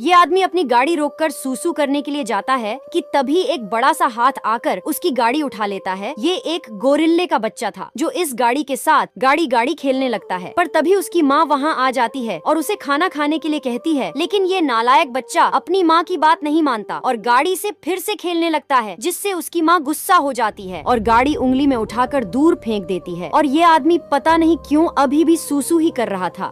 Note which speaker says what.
Speaker 1: ये आदमी अपनी गाड़ी रोककर सूसू करने के लिए जाता है कि तभी एक बड़ा सा हाथ आकर उसकी गाड़ी उठा लेता है ये एक गोरिल्ले का बच्चा था जो इस गाड़ी के साथ गाड़ी गाड़ी खेलने लगता है पर तभी उसकी माँ वहाँ आ जाती है और उसे खाना खाने के लिए कहती है लेकिन ये नालायक बच्चा अपनी माँ की बात नहीं मानता और गाड़ी ऐसी फिर ऐसी खेलने लगता है जिससे उसकी माँ गुस्सा हो जाती है और गाड़ी उंगली में उठा दूर फेंक देती है और ये आदमी पता नहीं
Speaker 2: क्यूँ अभी भी सूसू ही कर रहा था